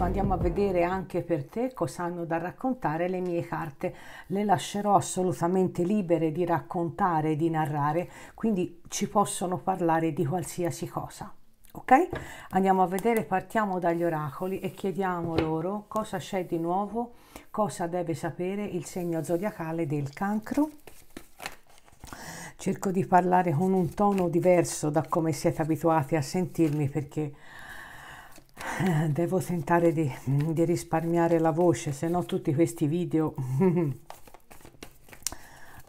adesso andiamo a vedere anche per te cosa hanno da raccontare le mie carte. Le lascerò assolutamente libere di raccontare, di narrare, quindi ci possono parlare di qualsiasi cosa. Ok? Andiamo a vedere, partiamo dagli oracoli e chiediamo loro cosa c'è di nuovo, cosa deve sapere il segno zodiacale del cancro. Cerco di parlare con un tono diverso da come siete abituati a sentirmi perché eh, devo tentare di, di risparmiare la voce, se no tutti questi video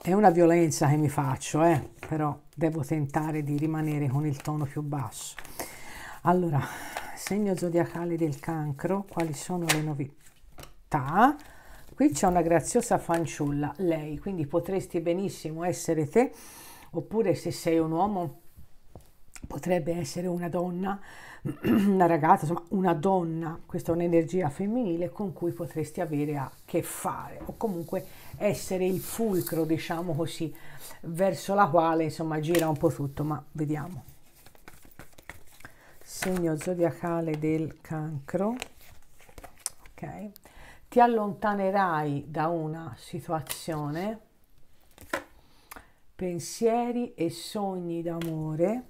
è una violenza che mi faccio, eh? però devo tentare di rimanere con il tono più basso. Allora, segno zodiacale del cancro, quali sono le novità? Qui c'è una graziosa fanciulla, lei, quindi potresti benissimo essere te, oppure se sei un uomo potrebbe essere una donna, una ragazza, insomma una donna, questa è un'energia femminile con cui potresti avere a che fare o comunque essere il fulcro, diciamo così, verso la quale insomma gira un po' tutto, ma vediamo. Segno zodiacale del cancro, ok? Ti allontanerai da una situazione, pensieri e sogni d'amore,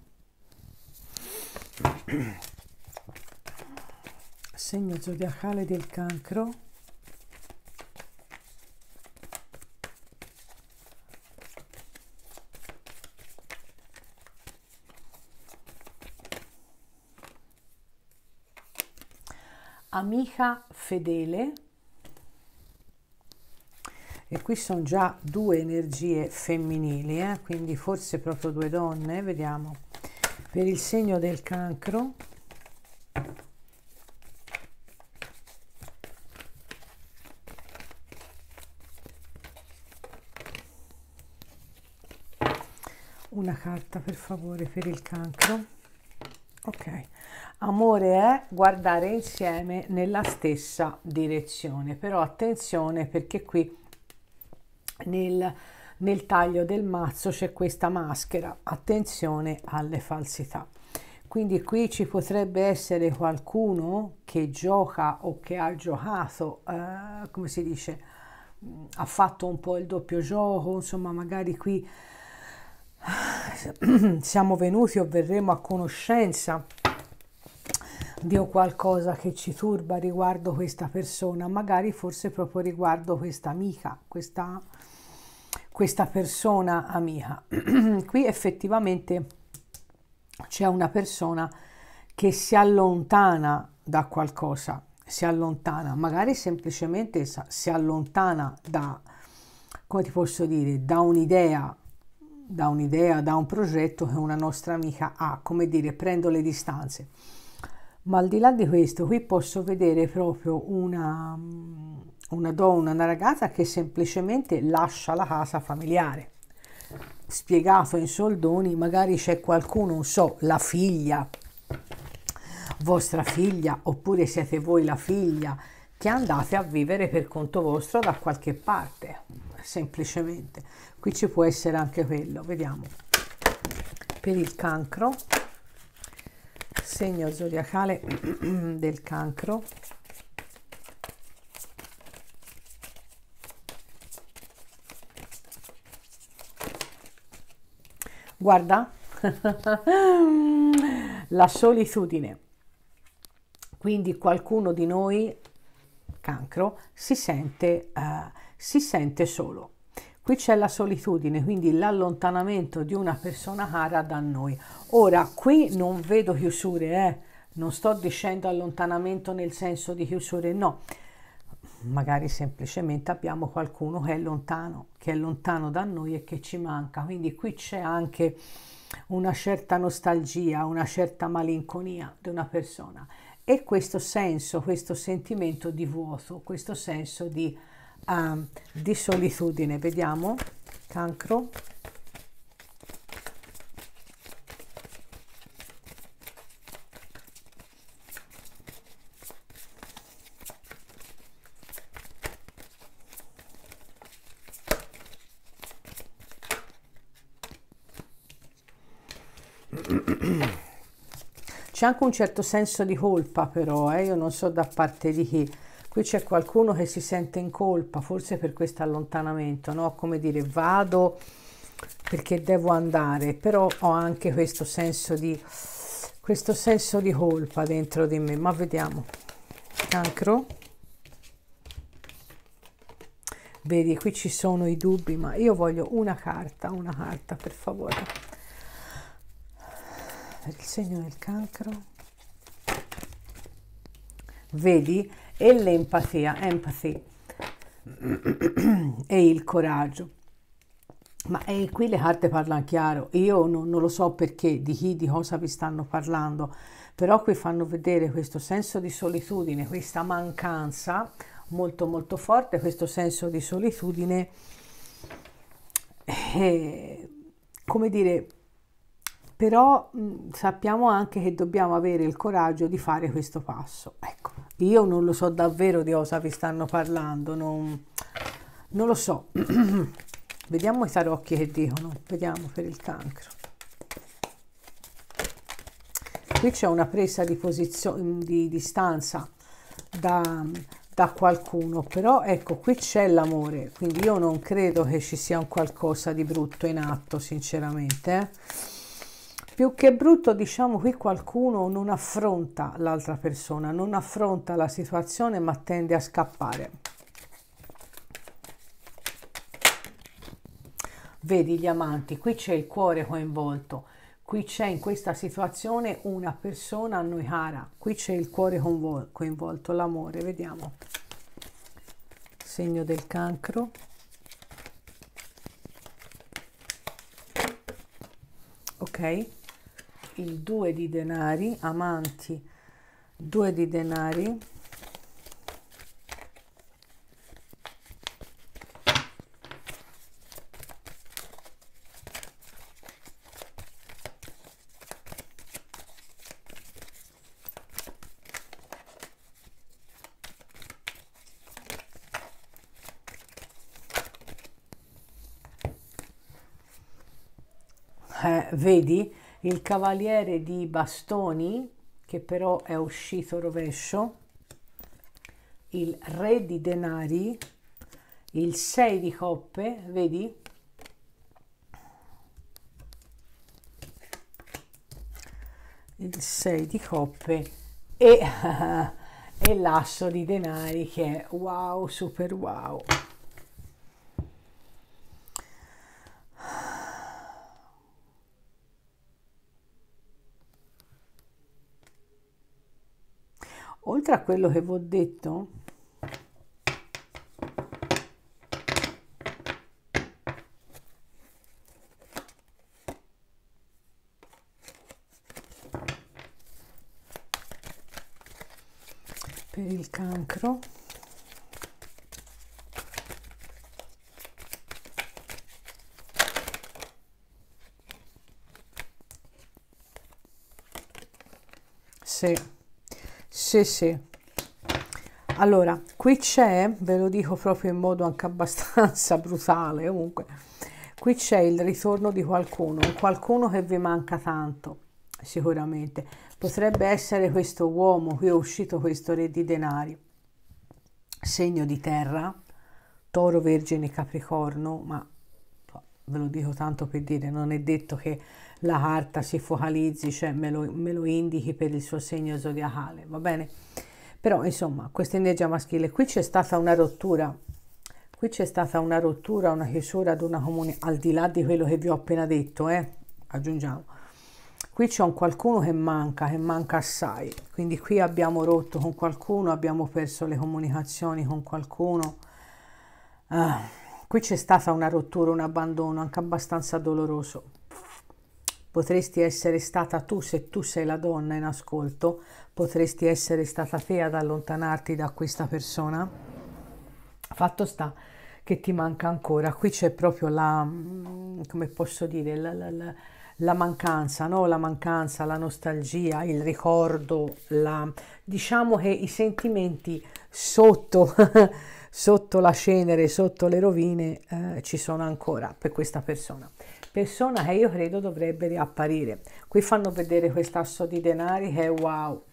segno zodiacale del cancro amica fedele e qui sono già due energie femminili eh? quindi forse proprio due donne vediamo per il segno del cancro una carta per favore per il cancro ok amore è guardare insieme nella stessa direzione però attenzione perché qui nel nel taglio del mazzo c'è questa maschera attenzione alle falsità quindi qui ci potrebbe essere qualcuno che gioca o che ha giocato eh, come si dice ha fatto un po' il doppio gioco insomma magari qui eh, siamo venuti o verremo a conoscenza di qualcosa che ci turba riguardo questa persona, magari forse proprio riguardo questa amica, questa questa persona amica. Qui effettivamente c'è una persona che si allontana da qualcosa, si allontana, magari semplicemente si allontana da, come ti posso dire, da un'idea, da un'idea, da un progetto che una nostra amica ha, come dire, prendo le distanze. Ma al di là di questo, qui posso vedere proprio una una donna, una ragazza che semplicemente lascia la casa familiare. Spiegato in soldoni, magari c'è qualcuno, non so, la figlia, vostra figlia, oppure siete voi la figlia, che andate a vivere per conto vostro da qualche parte, semplicemente. Qui ci può essere anche quello, vediamo. Per il cancro, segno zodiacale del cancro, guarda, la solitudine. Quindi qualcuno di noi, cancro, si sente, uh, si sente solo. Qui c'è la solitudine, quindi l'allontanamento di una persona cara da noi. Ora, qui non vedo chiusure, eh? non sto dicendo allontanamento nel senso di chiusure, no magari semplicemente abbiamo qualcuno che è lontano, che è lontano da noi e che ci manca. Quindi qui c'è anche una certa nostalgia, una certa malinconia di una persona e questo senso, questo sentimento di vuoto, questo senso di, uh, di solitudine. Vediamo, cancro, C'è anche un certo senso di colpa però, eh? io non so da parte di chi. Qui c'è qualcuno che si sente in colpa, forse per questo allontanamento, no? Come dire, vado perché devo andare, però ho anche questo senso di, questo senso di colpa dentro di me. Ma vediamo. Cancro. Vedi, qui ci sono i dubbi, ma io voglio una carta, una carta, per favore per il segno del cancro vedi e l'empatia empathy e il coraggio ma eh, qui le carte parlano chiaro, io non, non, lo so perché, di chi, di cosa vi stanno parlando, però qui fanno vedere questo senso di solitudine, questa mancanza molto molto forte, questo senso di solitudine, eh, come dire, però mh, sappiamo anche che dobbiamo avere il coraggio di fare questo passo. Ecco, io non lo so davvero di cosa vi stanno parlando, non, non lo so. Vediamo i tarocchi che dicono, vediamo per il cancro. Qui c'è una presa di posizione, di distanza da, da qualcuno, però ecco, qui c'è l'amore, quindi io non credo che ci sia un qualcosa di brutto in atto, sinceramente. Eh? Più che brutto, diciamo, qui qualcuno non affronta l'altra persona, non affronta la situazione ma tende a scappare. Vedi gli amanti, qui c'è il cuore coinvolto, qui c'è in questa situazione una persona a noi cara, qui c'è il cuore coinvolto, l'amore, vediamo. Segno del cancro. Ok? il due di denari, amanti due di denari, eh, vedi il cavaliere di bastoni, che però è uscito rovescio, il re di denari, il 6 di coppe, vedi? Il 6 di coppe e, e l'asso di denari che è wow, super wow. oltre quello che vi ho detto, per il cancro, se sì, sì. Allora, qui c'è, ve lo dico proprio in modo anche abbastanza brutale, comunque, qui c'è il ritorno di qualcuno, qualcuno che vi manca tanto, sicuramente. Potrebbe essere questo uomo, qui è uscito questo re di denari, segno di terra, toro, vergine, capricorno, ma ve lo dico tanto per dire, non è detto che la carta si focalizzi, cioè me lo, me lo indichi per il suo segno zodiacale, va bene? Però insomma, questa energia maschile, qui c'è stata una rottura, qui c'è stata una rottura, una chiusura ad una comune, al di là di quello che vi ho appena detto, eh? aggiungiamo. Qui c'è un qualcuno che manca, che manca assai, quindi qui abbiamo rotto con qualcuno, abbiamo perso le comunicazioni con qualcuno. Ah, qui c'è stata una rottura, un abbandono anche abbastanza doloroso potresti essere stata tu, se tu sei la donna in ascolto, potresti essere stata te ad allontanarti da questa persona. Fatto sta che ti manca ancora, qui c'è proprio la, mm, come posso dire, la, la, la, la mancanza, no? la mancanza, la nostalgia, il ricordo, la... diciamo che i sentimenti sotto, sotto la cenere, sotto le rovine eh, ci sono ancora per questa persona persona che io credo dovrebbe riapparire. Qui fanno vedere quest'asso di denari che è wow.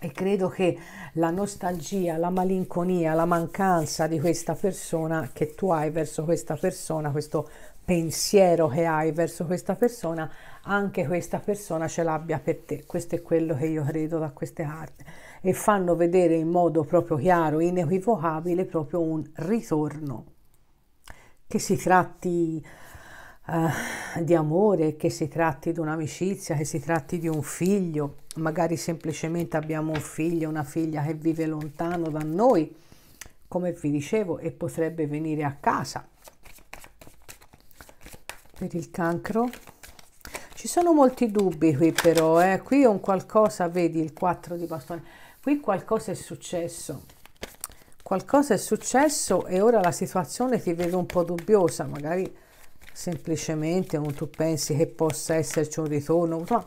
E credo che la nostalgia, la malinconia, la mancanza di questa persona che tu hai verso questa persona, questo pensiero che hai verso questa persona, anche questa persona ce l'abbia per te. Questo è quello che io credo da queste carte. E fanno vedere in modo proprio chiaro, inequivocabile, proprio un ritorno. Che si tratti uh, di amore, che si tratti di un'amicizia, che si tratti di un figlio, magari semplicemente abbiamo un figlio, una figlia che vive lontano da noi, come vi dicevo, e potrebbe venire a casa. Per il cancro ci sono molti dubbi qui però, eh. qui è un qualcosa, vedi il 4 di bastoni, qui qualcosa è successo, qualcosa è successo e ora la situazione ti vede un po' dubbiosa, magari semplicemente o tu pensi che possa esserci un ritorno. No,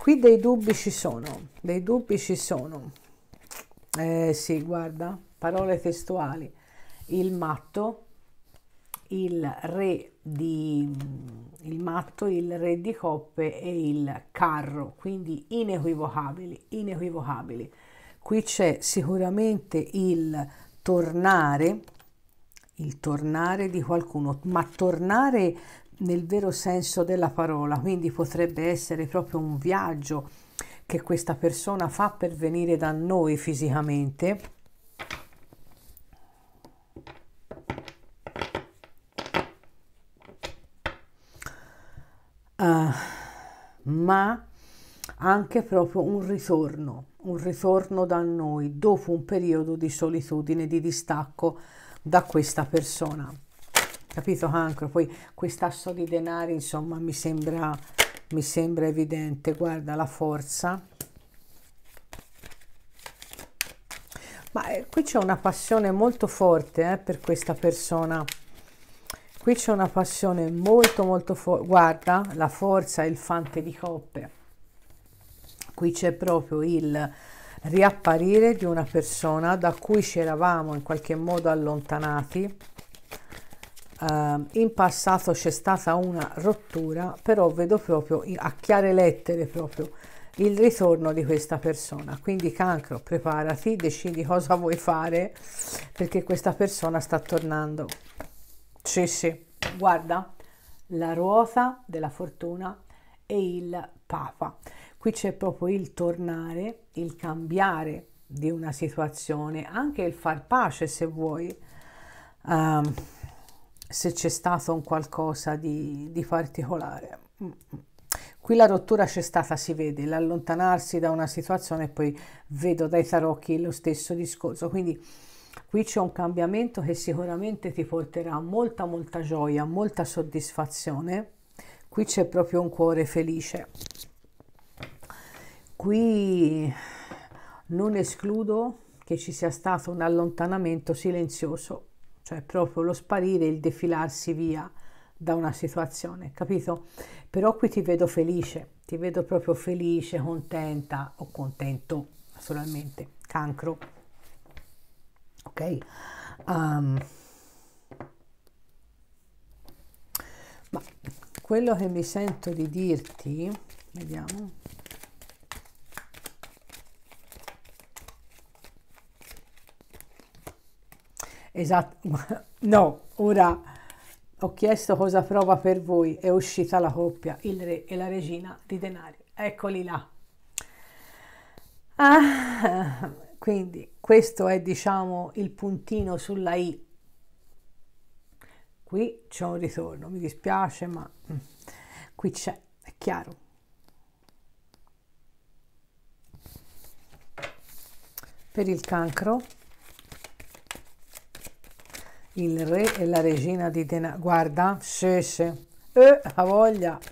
qui dei dubbi ci sono, dei dubbi ci sono. Eh, sì, guarda, parole testuali. Il matto, il re di il matto, il re di coppe e il carro, quindi inequivocabili, inequivocabili. Qui c'è sicuramente il tornare il tornare di qualcuno, ma tornare nel vero senso della parola, quindi potrebbe essere proprio un viaggio che questa persona fa per venire da noi fisicamente. Uh, ma anche proprio un ritorno, un ritorno da noi dopo un periodo di solitudine, di distacco da questa persona capito cancro poi quest'asso di denari insomma mi sembra mi sembra evidente guarda la forza ma eh, qui c'è una passione molto forte eh, per questa persona qui c'è una passione molto molto forte guarda la forza il fante di coppe qui c'è proprio il riapparire di una persona da cui ci eravamo in qualche modo allontanati. Uh, in passato c'è stata una rottura, però vedo proprio a chiare lettere proprio il ritorno di questa persona. Quindi cancro, preparati, decidi cosa vuoi fare perché questa persona sta tornando. Sì, sì, guarda la ruota della fortuna e il Papa. Qui c'è proprio il tornare, il cambiare di una situazione, anche il far pace se vuoi, uh, se c'è stato un qualcosa di, di particolare. Qui la rottura c'è stata, si vede, l'allontanarsi da una situazione e poi vedo dai tarocchi lo stesso discorso. Quindi qui c'è un cambiamento che sicuramente ti porterà molta molta gioia, molta soddisfazione. Qui c'è proprio un cuore felice. Qui non escludo che ci sia stato un allontanamento silenzioso, cioè proprio lo sparire, il defilarsi via da una situazione, capito? Però qui ti vedo felice, ti vedo proprio felice, contenta o contento, naturalmente, cancro. Ok? Um, ma quello che mi sento di dirti, vediamo. Esatto, no, ora ho chiesto cosa prova per voi, è uscita la coppia, il re e la regina di denari. Eccoli là. Ah, quindi questo è diciamo il puntino sulla I. Qui c'è un ritorno, mi dispiace ma mm, qui c'è, è chiaro. Per il cancro il re e la regina di denaro. Guarda, se se, eh, ha voglia.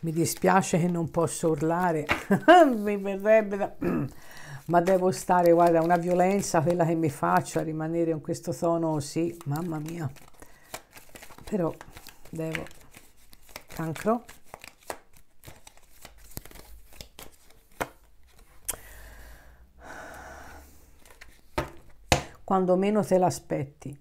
Mi dispiace che non posso urlare, mi verrebbe da... ma devo stare, guarda, una violenza quella che mi faccio a rimanere in questo tono, sì, mamma mia. Però devo, cancro, quando meno te l'aspetti.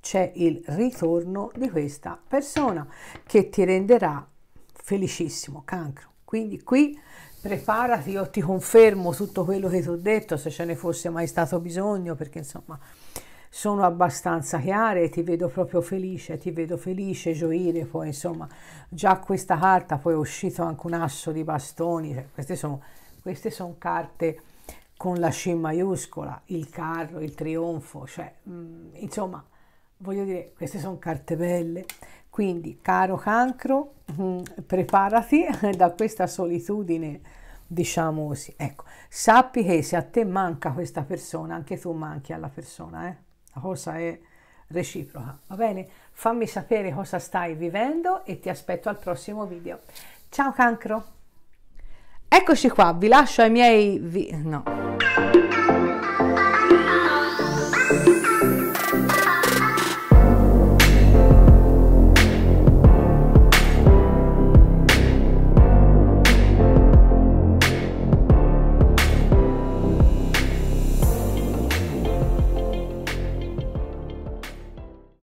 C'è il ritorno di questa persona che ti renderà felicissimo, cancro. Quindi qui preparati, io ti confermo tutto quello che ti ho detto, se ce ne fosse mai stato bisogno, perché insomma sono abbastanza chiare, ti vedo proprio felice, ti vedo felice, gioire, poi insomma già questa carta, poi è uscito anche un asso di bastoni, cioè, queste sono, queste sono carte con la C maiuscola, il carro, il trionfo, cioè mh, mm, insomma voglio dire queste sono carte belle. Quindi caro cancro, mh, mm, preparati da questa solitudine, diciamo così. Ecco, sappi che se a te manca questa persona, anche tu manchi alla persona, eh? La cosa è reciproca, va bene? Fammi sapere cosa stai vivendo e ti aspetto al prossimo video. Ciao cancro! Eccoci qua, vi lascio ai miei... Vi... no.